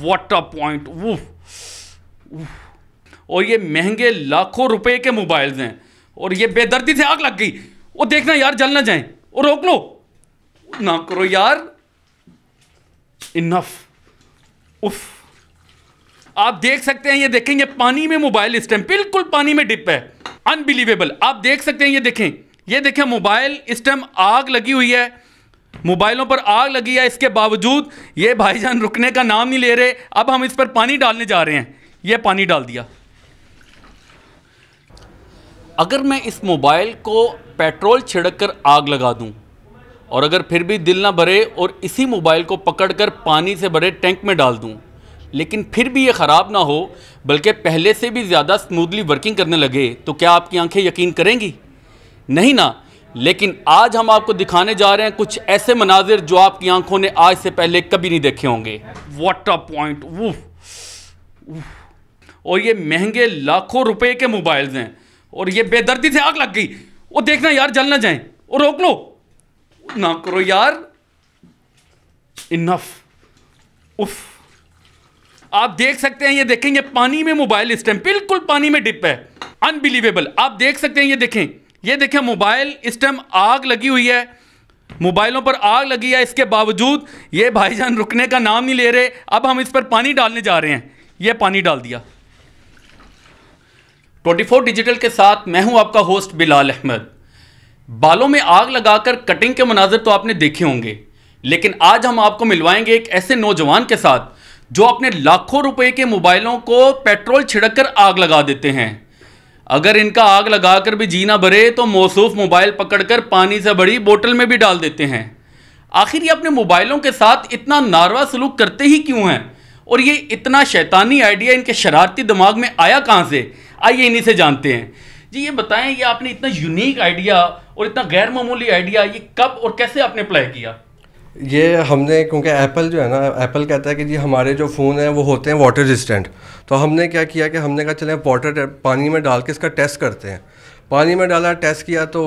Water point woof और ये महंगे लाखों रुपए के मोबाइल्स हैं और ये बेदर्दी से आग लग गई वो देखना यार जल ना जाए और रोक लो ना करो यार इनफ उफ आप देख सकते हैं ये देखें ये पानी में मोबाइल इस टाइम बिल्कुल पानी में डिप है अनबिलीवेबल आप देख सकते हैं ये देखें ये देखें मोबाइल इस टाइम आग लगी हुई है मोबाइलों पर आग लगी है इसके बावजूद ये भाईजान रुकने का नाम नहीं ले रहे अब हम इस पर पानी डालने जा रहे हैं ये पानी डाल दिया अगर मैं इस मोबाइल को पेट्रोल छिड़क कर आग लगा दूं और अगर फिर भी दिल ना भरे और इसी मोबाइल को पकड़कर पानी से भरे टैंक में डाल दूं लेकिन फिर भी ये ख़राब ना हो बल्कि पहले से भी ज़्यादा स्मूथली वर्किंग करने लगे तो क्या आपकी आंखें यकीन करेंगी नहीं ना लेकिन आज हम आपको दिखाने जा रहे हैं कुछ ऐसे मनाजिर जो आपकी आंखों ने आज से पहले कभी नहीं देखे होंगे वाटर पॉइंट और ये महंगे लाखों रुपए के मोबाइल्स हैं और ये बेदर्दी से आग लग गई वो देखना यार जल ना जाए और रोक लो ना करो यार इनफ उफ आप देख सकते हैं ये देखें ये पानी में मोबाइल इस टाइम बिल्कुल पानी में डिप है अनबिलीवेबल आप देख सकते हैं ये देखें ये देखें मोबाइल इस टाइम आग लगी हुई है मोबाइलों पर आग लगी है इसके बावजूद ये भाईजान रुकने का नाम नहीं ले रहे अब हम इस पर पानी डालने जा रहे हैं ये पानी डाल दिया 24 डिजिटल के साथ मैं हूं आपका होस्ट बिलाल अहमद बालों में आग लगाकर कटिंग के मनाजर तो आपने देखे होंगे लेकिन आज हम आपको मिलवाएंगे एक ऐसे नौजवान के साथ जो अपने लाखों रुपए के मोबाइलों को पेट्रोल छिड़क कर आग लगा देते हैं अगर इनका आग लगाकर भी जीना भरे तो मौसूफ मोबाइल पकड़कर पानी से भरी बोतल में भी डाल देते हैं आखिर ये अपने मोबाइलों के साथ इतना नारवा सलूक करते ही क्यों हैं और ये इतना शैतानी आइडिया इनके शरारती दिमाग में आया कहाँ से आइए इन्हीं से जानते हैं जी ये बताएं ये आपने इतना यूनिक आइडिया और इतना गैर मामूली आइडिया ये कब और कैसे आपने अप्लाई किया ये हमने क्योंकि एप्पल जो है ना एप्पल कहता है कि जी हमारे जो फ़ोन हैं वो होते हैं वाटर रजिस्टेंट तो हमने क्या किया कि हमने कहा चले वाटर पानी में डाल के इसका टेस्ट करते हैं पानी में डाला टेस्ट किया तो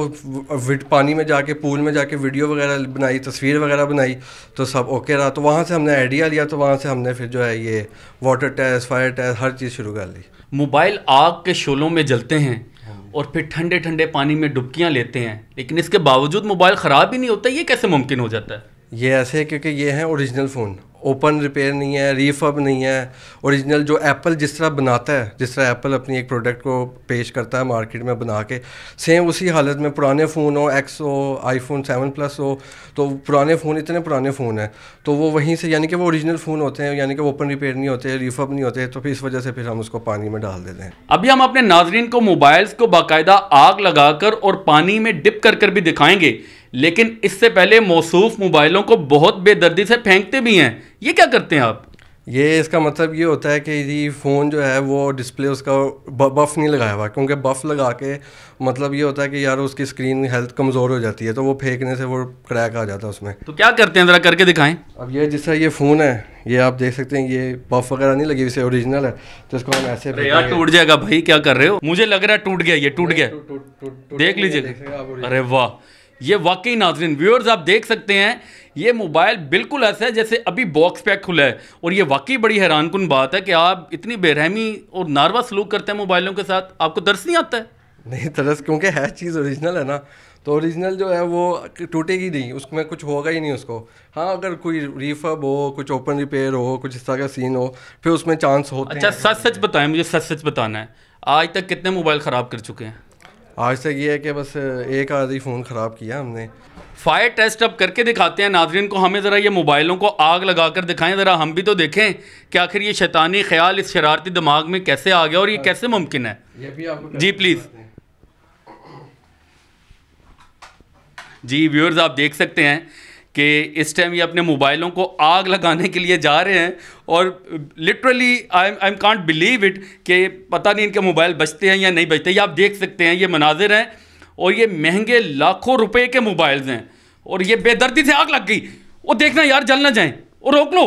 पानी में जाके पूल में जाके वीडियो वगैरह बनाई तस्वीर वगैरह बनाई तो सब ओके रहा तो वहाँ से हमने आइडिया लिया तो वहाँ से हमने फिर जो है ये वाटर टेस्ट फायर टेस्ट हर चीज़ शुरू कर ली मोबाइल आग के शोलों में जलते हैं और फिर ठंडे ठंडे पानी में डुबकियाँ लेते हैं लेकिन इसके बावजूद मोबाइल ख़राब ही नहीं होता ये कैसे मुमकिन हो जाता है ये ऐसे है क्योंकि ये है ओरिजिनल फ़ोन ओपन रिपेयर नहीं है रीफब नहीं है ओरिजिनल जो एप्पल जिस तरह बनाता है जिस तरह एप्पल अपनी एक प्रोडक्ट को पेश करता है मार्केट में बना के सेम उसी हालत में पुराने फ़ोन हो एक्स हो आईफोन सेवन प्लस हो तो पुराने फ़ोन इतने पुराने फ़ोन हैं तो वो वहीं से यानी कि वो ओरिजिनल फ़ोन होते हैं यानी कि वो ओपन रिपेयर नहीं होते रीफब नहीं होते तो फिर इस वजह से फिर हम उसको पानी में डाल देते हैं अभी हम अपने नाजरन को मोबाइल्स को बाकायदा आग लगा और पानी में डिप कर कर भी दिखाएंगे लेकिन इससे पहले मौसूफ मोबाइलों को बहुत बेदर्दी से फेंकते भी हैं ये क्या करते हैं आप ये इसका मतलब ये होता है कि ये फ़ोन जो है वो डिस्प्ले उसका बफ़ नहीं लगाया हुआ क्योंकि बफ़ लगा के मतलब ये होता है कि यार उसकी स्क्रीन हेल्थ कमज़ोर हो जाती है तो वो फेंकने से वो क्रैक आ जाता है उसमें तो क्या करते हैं ज़रा करके दिखाएं अब ये जिस ये फ़ोन है ये आप देख सकते हैं ये बफ वगैरह नहीं लगी हुई ओरिजिनल है तो इसको हम ऐसे यार टूट जाएगा भाई क्या कर रहे हो मुझे लग रहा है टूट गया ये टूट गया देख लीजिए अरे वाह ये वाकई नाजरीन व्यूअर्स आप देख सकते हैं ये मोबाइल बिल्कुल ऐसा है जैसे अभी बॉक्स पैक खुला है और ये वाकई बड़ी हैरानकुन बात है कि आप इतनी बेरहमी और नारवा सलूक करते हैं मोबाइलों के साथ आपको दर्स नहीं आता है नहीं तरस क्योंकि है चीज़ ओरिजिनल है ना तो ओरिजिनल जो है वो टूटेगी नहीं उसमें कुछ होगा ही नहीं उसको हाँ अगर कोई रिफब हो कुछ ओपन रिपेयर हो कुछ इस तरह का सीन हो फिर उसमें चांस हो अच्छा सच सच बताएं मुझे सच सच बताना है आज तक कितने मोबाइल ख़राब कर चुके हैं आज तक ये है कि बस एक आधी फ़ोन ख़राब किया हमने फायर टेस्ट अब करके दिखाते हैं नाजरन को हमें ज़रा ये मोबाइलों को आग लगा कर दिखाएं ज़रा हम भी तो देखें कि आखिर ये शैतानी ख्याल इस शरारती दिमाग में कैसे आ गया और ये कैसे मुमकिन है ये भी आपको जी प्लीज़ जी व्यूअर्स आप देख सकते हैं कि इस टाइम ये अपने मोबाइलों को आग लगाने के लिए जा रहे हैं और literally I I am can't believe it कि पता नहीं इनके मोबाइल बचते हैं या नहीं बचते ये आप देख सकते हैं ये मनाजिर हैं और ये महंगे लाखों रुपए के मोबाइल्स हैं और ये बेदर्दी से आग लग गई वो देखना यार जल ना जाए और रोक लो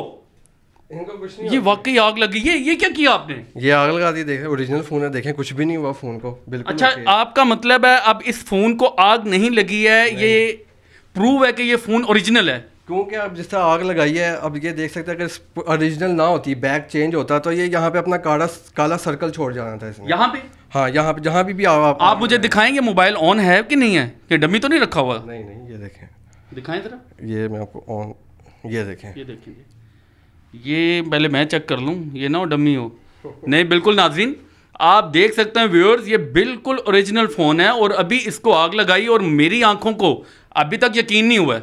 ये वाकई आग लगी ये ये क्या किया आपने ये आग लगा दी देखें ओरिजिनल फोन है देखें कुछ भी नहीं हुआ फोन को बिल्कुल अच्छा आपका मतलब है अब इस फोन को आग नहीं लगी है नहीं। ये प्रूव है कि ये फ़ोन ओरिजिनल है क्योंकि अब जिस तरह आग लगाई है अब ये देख सकते हैं अगर ओरिजिनल ना होती बैग चेंज होता तो ये यहाँ पे अपना काला काला सर्कल छोड़ जाना था इसमें यहाँ पे हाँ यहाँ पे जहाँ भी, भी आप, आप, आप मुझे दिखाएंगे मोबाइल ऑन है कि नहीं है कि डमी तो नहीं रखा हुआ नहीं नहीं ये देखें दिखाएं जरा ये मैं आपको ऑन ये देखें ये देखेंगे ये पहले मैं चेक कर लूँ ये ना हो डमी हो नहीं बिल्कुल नाजीन आप देख सकते हैं व्यूअर्स ये बिल्कुल ओरिजिनल फ़ोन है और अभी इसको आग लगाई और मेरी आंखों को अभी तक यकीन नहीं हुआ है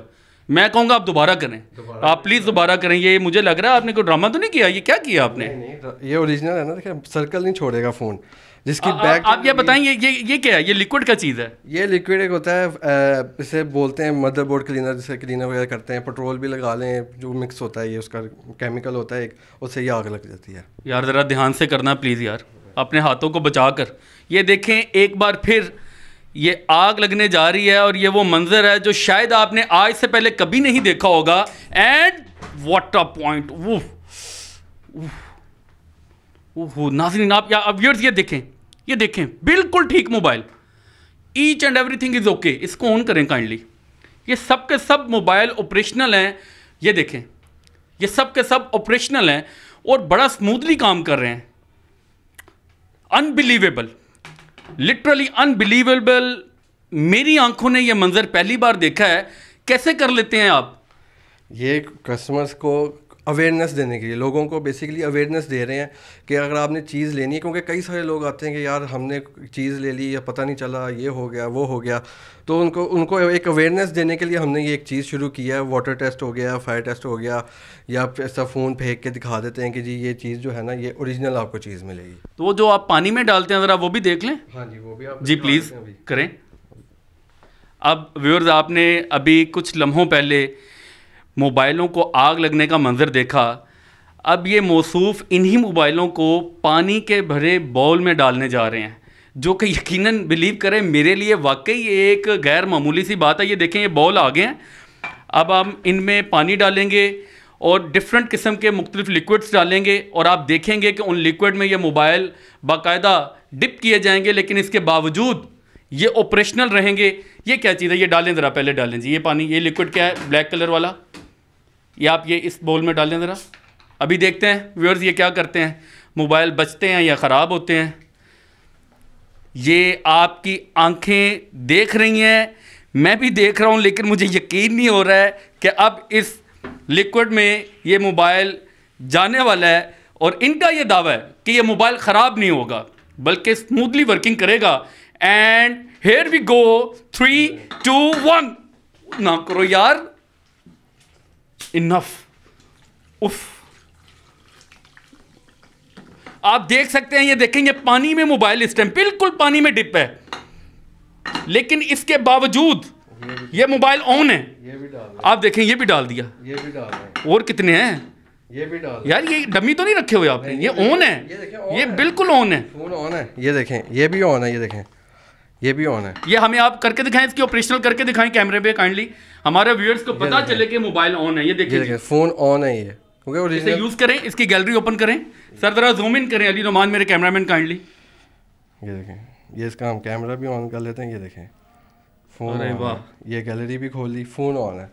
मैं कहूँगा आप दोबारा करें दुबारा आप प्लीज़ दोबारा करें ये मुझे लग रहा है आपने कोई ड्रामा तो नहीं किया ये क्या किया आपने नहीं, नहीं, तो ये ओरिजिनल है ना देखिए सर्कल नहीं छोड़ेगा फ़ोन जिसकी बैक आप ये बताएंगे ये ये क्या है ये लिक्विड का चीज़ है ये लिक्विड एक होता है इसे बोलते हैं मदरबोर्ड क्लीनर जिसे क्लीनर वगैरह करते हैं पेट्रोल भी लगा लें जो मिक्स होता है ये उसका केमिकल होता है एक उससे ये आग लग जाती है यार ज़रा ध्यान से करना प्लीज़ यार अपने हाथों को बचा कर ये देखें एक बार फिर ये आग लगने जा रही है और ये वो मंजर है जो शायद आपने आज से पहले कभी नहीं देखा होगा एंड वाटर पॉइंट वो ओहो नाजरीन आप या अब ये देखें ये देखें बिल्कुल ठीक mobile each and everything is okay इसको ऑन करें काइंडली ये सब के सब मोबाइल ऑपरेशनल हैं ये देखें ये सब के सब ऑपरेशनल हैं और बड़ा स्मूथली काम कर रहे हैं अनबिलीवेबल लिटरली अनबिलीवेबल मेरी आंखों ने यह मंज़र पहली बार देखा है कैसे कर लेते हैं आप ये कस्टमर्स को अवेयरनेस देने के लिए लोगों को बेसिकली अवेयरनेस दे रहे हैं कि अगर आपने चीज़ लेनी है क्योंकि कई सारे लोग आते हैं कि यार हमने चीज़ ले ली या पता नहीं चला ये हो गया वो हो गया तो उनको उनको एक अवेयरनेस देने के लिए हमने ये एक चीज़ शुरू की है वाटर टेस्ट हो गया फायर टेस्ट हो गया या ऐसा फ़ोन फेंक के दिखा देते हैं कि जी ये चीज़ जो है ना ये ओरिजिनल आपको चीज़ मिलेगी तो वो जो आप पानी में डालते हैं ज़रा वो भी देख लें हाँ जी वो भी आप जी प्लीज़ करें अब व्यूअर्स आपने अभी कुछ लम्हों पहले मोबाइलों को आग लगने का मंजर देखा अब ये मौसूफ इन्हीं मोबाइलों को पानी के भरे बाउल में डालने जा रहे हैं जो कि यकीनन बिलीव करें मेरे लिए वाकई एक गैर मामूली सी बात है ये देखें ये बाउल आ गए हैं अब हम इनमें पानी डालेंगे और डिफरेंट किस्म के मुख्तलिफ लिक्विड्स डालेंगे और आप देखेंगे कि उन लिक्विड में ये मोबाइल बाकायदा डिप किए जाएंगे लेकिन इसके बावजूद ये ऑपरेशनल रहेंगे ये क्या चीज़ है ये डालें ज़रा पहले डालें जी ये पानी ये लिक्विड क्या है ब्लैक कलर वाला ये आप ये इस बोल में डालें ज़रा अभी देखते हैं व्यूअर्स ये क्या करते हैं मोबाइल बचते हैं या ख़राब होते हैं ये आपकी आंखें देख रही हैं मैं भी देख रहा हूँ लेकिन मुझे यकीन नहीं हो रहा है कि अब इस लिक्विड में ये मोबाइल जाने वाला है और इनका ये दावा है कि ये मोबाइल ख़राब नहीं होगा बल्कि स्मूथली वर्किंग करेगा and here we go three two one ना करो यार इनफ उफ आप देख सकते हैं ये देखेंगे पानी में मोबाइल इस टाइम बिल्कुल पानी में डिप है लेकिन इसके बावजूद ये मोबाइल ऑन है ये भी डाल आप देखें ये भी डाल दिया ये भी डाल और कितने हैं ये भी डाल यार ये डमी तो नहीं रखे हुए आपने ये ऑन है ये, ये बिल्कुल ऑन है ऑन है ये देखें ये भी ऑन है ये देखें ये भी ऑन है ये हमें आप करके दिखाएं इसकी ऑपरेशनल करके दिखाएं कैमरे पे काइंडली हमारे व्यूअर्स को पता चले कि मोबाइल ऑन है ये देखिए फोन ऑन है ये ओके इसे यूज करें इसकी गैलरी ओपन करें सर जरा जूम इन करें अली नुमान मेरे कैमरामैन काइंडली ये देखें ये इसका हम कैमरा भी ऑन कर लेते हैं ये देखें फोन अरे वाह ये गैलरी भी खोल ली फोन ऑन है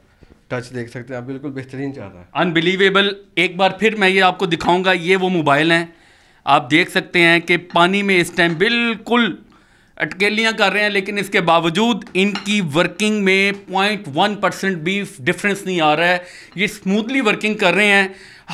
टच देख सकते हैं आप बिल्कुल बेहतरीन चाह रहा है अनबिलीवेबल एक बार फिर मैं ये आपको दिखाऊंगा ये वो मोबाइल हैं आप देख सकते हैं कि पानी में इस टाइम बिल्कुल अटकेलियां कर रहे हैं लेकिन इसके बावजूद इनकी वर्किंग में पॉइंट वन परसेंट भी डिफरेंस नहीं आ रहा है ये स्मूथली वर्किंग कर रहे हैं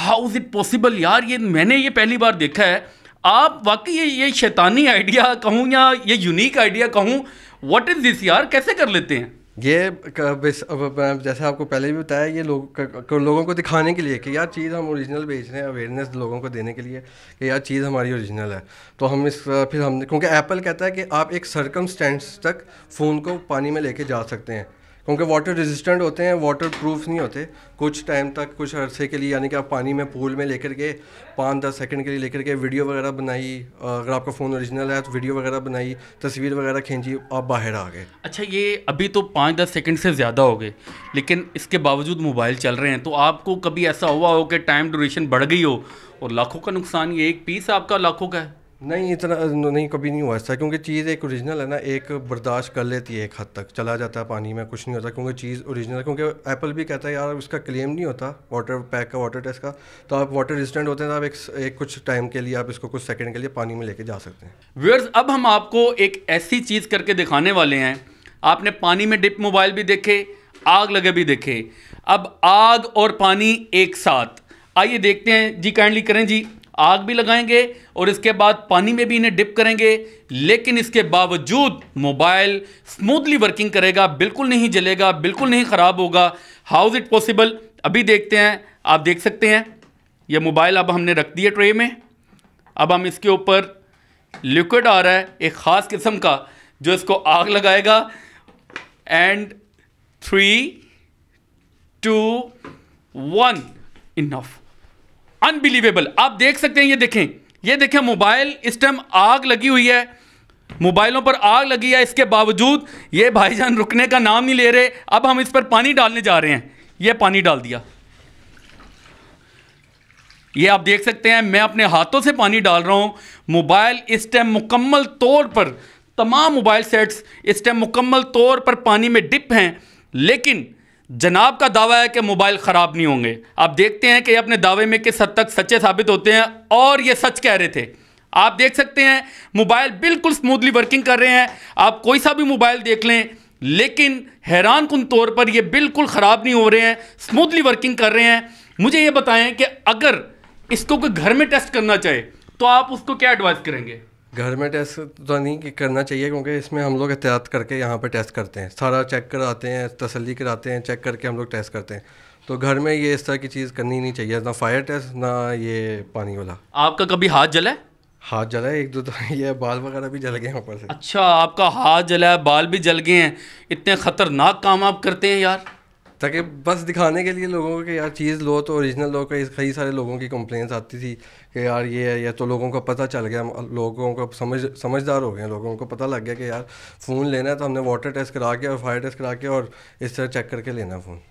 हाउ इज़ इट पॉसिबल यार ये मैंने ये पहली बार देखा है आप वाकई ये, ये शैतानी आइडिया कहूँ या ये यूनिक आइडिया कहूँ व्हाट इज़ दिस यार कैसे कर लेते हैं ये जैसे आपको पहले भी बताया ये लोग लोगों को दिखाने के लिए कि यार चीज़ हम ओरिजिनल बेच रहे हैं अवेयरनेस लोगों को देने के लिए कि यार चीज़ हमारी ओरिजिनल है तो हम इस फिर हम क्योंकि एप्पल कहता है कि आप एक सरकम तक फ़ोन को पानी में लेके जा सकते हैं क्योंकि वाटर रेजिस्टेंट होते हैं वाटर प्रूफ नहीं होते कुछ टाइम तक कुछ अरसे के लिए यानी कि आप पानी में पूल में लेकर के पाँच दस सेकंड के लिए लेकर के वीडियो वगैरह बनाई अगर आपका फ़ोन ओरिजिनल है तो वीडियो वगैरह बनाई तस्वीर वगैरह खींची आप बाहर आ गए अच्छा ये अभी तो पाँच दस सेकेंड से ज़्यादा हो गए लेकिन इसके बावजूद मोबाइल चल रहे हैं तो आपको कभी ऐसा हुआ हो कि टाइम ड्यूरेशन बढ़ गई हो और लाखों का नुकसान ये एक पीस आपका लाखों का है नहीं इतना नहीं कभी नहीं हुआ ऐसा क्योंकि चीज़ एक ओरिजिनल है ना एक बर्दाश्त कर लेती है एक हद तक चला जाता है पानी में कुछ नहीं होता क्योंकि चीज़ ओरिजिनल क्योंकि एप्पल भी कहता है यार उसका क्लेम नहीं होता वाटर पैक का वाटर टेस्ट का तो आप वाटर रेजिस्टेंट होते हैं तो आप एक, एक कुछ टाइम के लिए आप इसको कुछ सेकेंड के लिए पानी में लेके जा सकते हैं व्यर्स अब हम आपको एक ऐसी चीज़ करके दिखाने वाले हैं आपने पानी में डिप मोबाइल भी देखे आग लगे भी देखे अब आग और पानी एक साथ आइए देखते हैं जी काइंडली करें जी आग भी लगाएंगे और इसके बाद पानी में भी इन्हें डिप करेंगे लेकिन इसके बावजूद मोबाइल स्मूथली वर्किंग करेगा बिल्कुल नहीं जलेगा बिल्कुल नहीं ख़राब होगा हाउ इज़ इट पॉसिबल अभी देखते हैं आप देख सकते हैं यह मोबाइल अब हमने रख दिया ट्रे में अब हम इसके ऊपर लिक्विड आ रहा है एक ख़ास किस्म का जो इसको आग लगाएगा and three two one enough unbelievable आप देख सकते हैं ये देखें ये देखें मोबाइल इस टाइम आग लगी हुई है मोबाइलों पर आग लगी है इसके बावजूद ये भाईजान रुकने का नाम नहीं ले रहे अब हम इस पर पानी डालने जा रहे हैं ये पानी डाल दिया ये आप देख सकते हैं मैं अपने हाथों से पानी डाल रहा हूं मोबाइल इस टाइम मुकम्मल तौर पर तमाम मोबाइल सेट्स इस टाइम मुकम्मल तौर पर पानी में डिप हैं लेकिन जनाब का दावा है कि मोबाइल ख़राब नहीं होंगे आप देखते हैं कि अपने दावे में किस हद तक सच्चे साबित होते हैं और ये सच कह रहे थे आप देख सकते हैं मोबाइल बिल्कुल स्मूथली वर्किंग कर रहे हैं आप कोई सा भी मोबाइल देख लें लेकिन हैरान कन तौर पर ये बिल्कुल ख़राब नहीं हो रहे हैं स्मूथली वर्किंग कर रहे हैं मुझे ये बताएं कि अगर इसको कोई घर में टेस्ट करना चाहे तो आप उसको क्या एडवाइस करेंगे घर में टेस्ट तो नहीं कि करना चाहिए क्योंकि इसमें हम लोग एहतियात करके यहाँ पर टेस्ट करते हैं सारा चेक कराते हैं तसली कराते हैं चेक करके हम लोग टेस्ट करते हैं तो घर में ये इस तरह की चीज़ करनी नहीं चाहिए ना फायर टेस्ट ना ये पानी वाला आपका कभी हाथ जला है हाथ जला है एक दो तो ये बाल वगैरह भी जल गए हैं ऊपर से अच्छा आपका हाथ जला है बाल भी जल गए हैं इतने ख़तरनाक काम आप करते हैं यार ताकि बस दिखाने के लिए लोगों को कि यार चीज़ लो तो ओरिजिनल लो कई कई सारे लोगों की कंप्लेंस आती थी कि यार ये है या तो लोगों को पता चल गया लोगों को समझ समझदार हो गए लोगों को पता लग गया कि यार फ़ोन लेना है तो हमने वाटर टेस्ट करा के और फायर टेस्ट करा के और इस तरह चेक करके लेना है फ़ोन